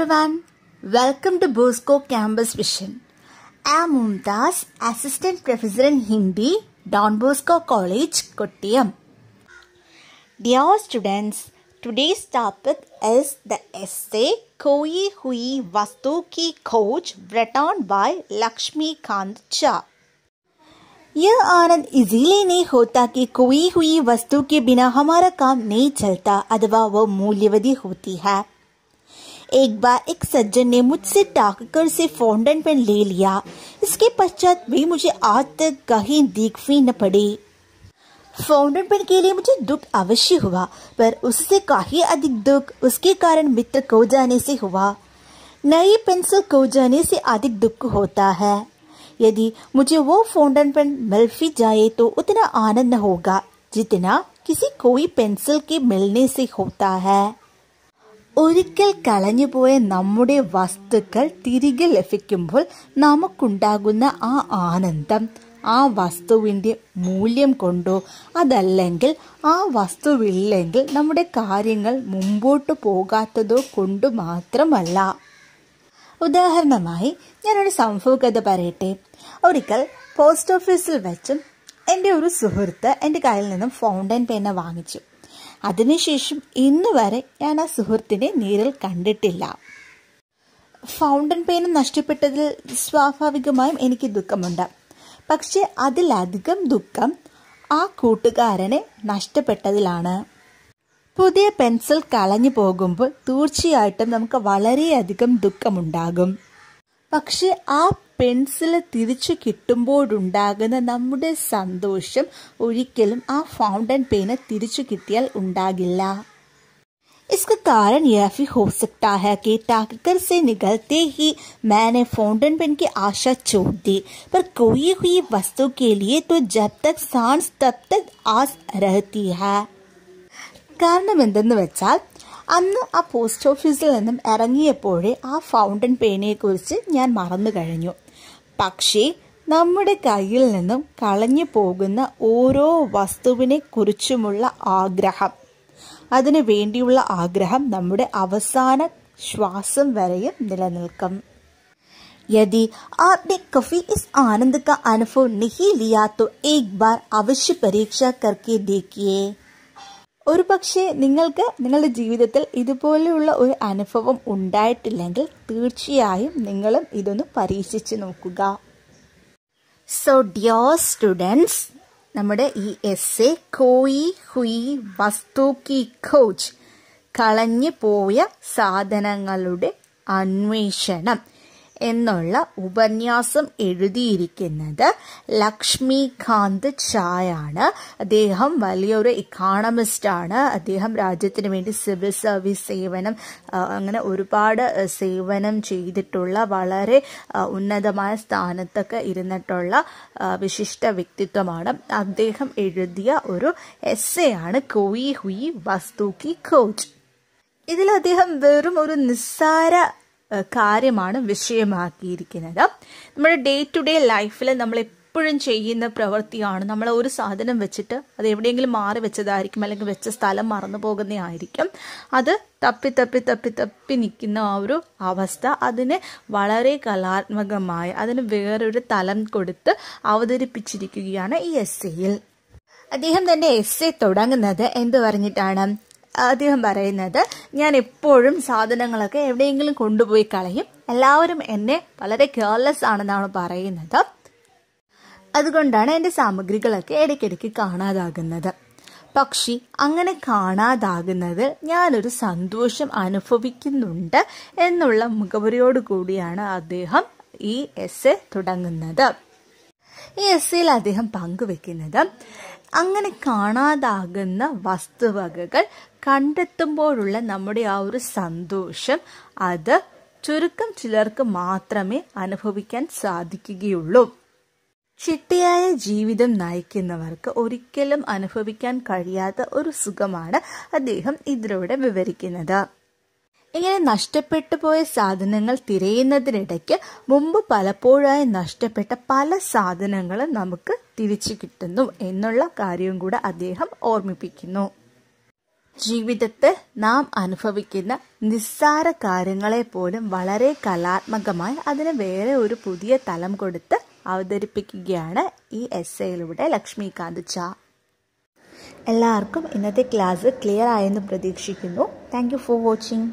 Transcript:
everyone. Welcome to Bosco Campus Vision. I am Mumtaz, Assistant Professor in Hindi, Don Bosco College, Kottayam. Dear students, today's topic is the essay Koi Hui Vastu Ki Coach written by Lakshmi Kant Cha. यह आनंद easily नहीं होता कि कोई हुई वस्तु के बिना हमारा काम नहीं चलता अथवा वह मूल्यवधि होती है एक बार एक सज्जन ने मुझसे टाक कर से फाउंडन पेन ले लिया इसके पश्चात भी मुझे आज तक कहीं भी न पड़ी फाउंडन पेन के लिए मुझे दुख अवश्य हुआ पर उससे काफी अधिक दुख उसके कारण मित्र को जाने से हुआ नई पेंसिल को जाने से अधिक दुख होता है यदि मुझे वो फाउंडन पेन मिल भी जाए तो उतना आनंद होगा जितना किसी कोई पेंसिल के मिलने से होता है ഒരിക്കൽ കളഞ്ഞുപോയ നമ്മുടെ വസ്തുക്കൾ തിരികെ ലഭിക്കുമ്പോൾ നമുക്കുണ്ടാകുന്ന ആ ആനന്ദം ആ വസ്തുവിൻ്റെ മൂല്യം കൊണ്ടോ അതല്ലെങ്കിൽ ആ വസ്തുവില്ലെങ്കിൽ നമ്മുടെ കാര്യങ്ങൾ മുമ്പോട്ട് പോകാത്തതോ കൊണ്ട് മാത്രമല്ല ഉദാഹരണമായി ഞാനൊരു സംഭവകഥ പറയട്ടെ ഒരിക്കൽ പോസ്റ്റ് ഓഫീസിൽ വെച്ചും എൻ്റെ ഒരു സുഹൃത്ത് എൻ്റെ കയ്യിൽ നിന്നും ഫൗണ്ടൻ പേന വാങ്ങിച്ചു അതിനുശേഷം ഇന്ന് വരെ ഞാൻ ആ സുഹൃത്തിനെ നേരിൽ കണ്ടിട്ടില്ല ഫൗണ്ടൻ പേന നഷ്ടപ്പെട്ടതിൽ സ്വാഭാവികമായും എനിക്ക് ദുഃഖമുണ്ട് പക്ഷേ അതിലധികം ദുഃഖം ആ കൂട്ടുകാരനെ നഷ്ടപ്പെട്ടതിലാണ് പുതിയ പെൻസിൽ കളഞ്ഞു പോകുമ്പോൾ തീർച്ചയായിട്ടും നമുക്ക് വളരെയധികം ദുഃഖമുണ്ടാകും പക്ഷെ ആ പെൻസിൽ തിരിച്ചു കിട്ടുമ്പോഴുണ്ടാകുന്ന നമ്മുടെ സന്തോഷം ഒരിക്കലും ആ ഫൗണ്ടൻ പെയിന് തിരിച്ചു കിട്ടിയാൽ ഉണ്ടാകില്ല इसका कारण यह भी हो सकता है कि टाकर से निकलते ही मैंने फाउंटेन पेन की आशा छोड़ दी पर कोई हुई वस्तु के लिए तो जब तक सांस तब तक आस रहती है കാരണം എന്തെന്ന് വെച്ചാൽ അന്ന് ആ പോസ്റ്റ് ഓഫീസിൽ നിന്നും ഇറങ്ങിയപ്പോഴേ ആ ഫൗണ്ടൻ പേനയെക്കുറിച്ച് ഞാൻ മറന്നു കഴിഞ്ഞു പക്ഷേ നമ്മുടെ കയ്യിൽ നിന്നും കളഞ്ഞു പോകുന്ന ഓരോ വസ്തുവിനെ കുറിച്ചുമുള്ള ആഗ്രഹം അതിനു വേണ്ടിയുള്ള ആഗ്രഹം നമ്മുടെ അവസാന ശ്വാസം വരെയും നിലനിൽക്കും यदि आपने कभी इस आनंद का अनुभव नहीं लिया तो एक बार अवश्य परीक्षा करके देखिए ഒരു പക്ഷേ നിങ്ങൾക്ക് നിങ്ങളുടെ ജീവിതത്തിൽ ഇതുപോലെയുള്ള ഒരു അനുഭവം ഉണ്ടായിട്ടില്ലെങ്കിൽ തീർച്ചയായും നിങ്ങളും ഇതൊന്ന് പരീക്ഷിച്ചു നോക്കുക സോ ഡിയോ സ്റ്റുഡൻസ് നമ്മുടെ ഈ എസ് എ കോയി ഹുയി കി കോച്ച് കളഞ്ഞു പോയ സാധനങ്ങളുടെ അന്വേഷണം എന്നുള്ള ഉപന്യാസം എഴുതിയിരിക്കുന്നത് ലക്ഷ്മികാന്ത് ചായ ആണ് അദ്ദേഹം വലിയൊരു ഇക്കോണമിസ്റ്റ് ആണ് അദ്ദേഹം രാജ്യത്തിന് വേണ്ടി സിവിൽ സർവീസ് സേവനം അങ്ങനെ ഒരുപാട് സേവനം ചെയ്തിട്ടുള്ള വളരെ ഉന്നതമായ സ്ഥാനത്തൊക്കെ ഇരുന്നിട്ടുള്ള വിശിഷ്ട വ്യക്തിത്വമാണ് അദ്ദേഹം എഴുതിയ ഒരു എ ആണ് കോയി ഹുയി വസ്തു കി കോച്ച് ഇതിൽ അദ്ദേഹം വെറും ഒരു നിസ്സാര കാര്യമാണ് വിഷയമാക്കിയിരിക്കുന്നത് നമ്മുടെ ഡേ ടു ഡേ ലൈഫിൽ നമ്മൾ എപ്പോഴും ചെയ്യുന്ന പ്രവൃത്തിയാണ് നമ്മൾ ഒരു സാധനം വെച്ചിട്ട് അത് എവിടെയെങ്കിലും മാറി വെച്ചതായിരിക്കും അല്ലെങ്കിൽ വെച്ച സ്ഥലം മറന്നു പോകുന്നതായിരിക്കും അത് തപ്പി തപ്പി തപ്പി തപ്പി നിൽക്കുന്ന ആ ഒരു അവസ്ഥ അതിനെ വളരെ കലാത്മകമായി അതിന് വേറൊരു തലം കൊടുത്ത് അവതരിപ്പിച്ചിരിക്കുകയാണ് ഈ എസ്സേയിൽ അദ്ദേഹം എസ് എ തുടങ്ങുന്നത് എന്ത് പറഞ്ഞിട്ടാണ് അദ്ദേഹം പറയുന്നത് ഞാൻ എപ്പോഴും സാധനങ്ങളൊക്കെ എവിടെയെങ്കിലും കൊണ്ടുപോയി കളയും എല്ലാവരും എന്നെ വളരെ കെയർലെസ് ആണെന്നാണ് പറയുന്നത് അതുകൊണ്ടാണ് എൻ്റെ സാമഗ്രികളൊക്കെ ഇടയ്ക്കിടയ്ക്ക് കാണാതാകുന്നത് പക്ഷി അങ്ങനെ കാണാതാകുന്നത് ഞാനൊരു സന്തോഷം അനുഭവിക്കുന്നുണ്ട് എന്നുള്ള മുഖപുരയോട് കൂടിയാണ് അദ്ദേഹം ഈ എസ് തുടങ്ങുന്നത് ഈ എസ്സയിൽ അദ്ദേഹം പങ്കുവെക്കുന്നത് അങ്ങനെ കാണാതാകുന്ന വസ്തുവകകൾ കണ്ടെത്തുമ്പോഴുള്ള നമ്മുടെ ആ ഒരു സന്തോഷം അത് ചുരുക്കം ചിലർക്ക് മാത്രമേ അനുഭവിക്കാൻ സാധിക്കുകയുള്ളൂ ചിട്ടയായ ജീവിതം നയിക്കുന്നവർക്ക് ഒരിക്കലും അനുഭവിക്കാൻ കഴിയാത്ത ഒരു സുഖമാണ് അദ്ദേഹം ഇതിലൂടെ വിവരിക്കുന്നത് ഇങ്ങനെ നഷ്ടപ്പെട്ടു പോയ സാധനങ്ങൾ തിരയുന്നതിനിടയ്ക്ക് മുമ്പ് പലപ്പോഴായി നഷ്ടപ്പെട്ട പല സാധനങ്ങളും നമുക്ക് തിരിച്ചു കിട്ടുന്നു എന്നുള്ള കാര്യവും കൂടെ അദ്ദേഹം ഓർമ്മിപ്പിക്കുന്നു ജീവിതത്തെ നാം അനുഭവിക്കുന്ന നിസ്സാര കാര്യങ്ങളെ പോലും വളരെ കലാത്മകമായി അതിന് വേറെ ഒരു പുതിയ തലം കൊടുത്ത് അവതരിപ്പിക്കുകയാണ് ഈ എസ്സയിലൂടെ ലക്ഷ്മികാന്ത് ചാ എല്ലാവർക്കും ഇന്നത്തെ ക്ലാസ് ക്ലിയർ ആയെന്ന് പ്രതീക്ഷിക്കുന്നു താങ്ക് ഫോർ വാച്ചിങ്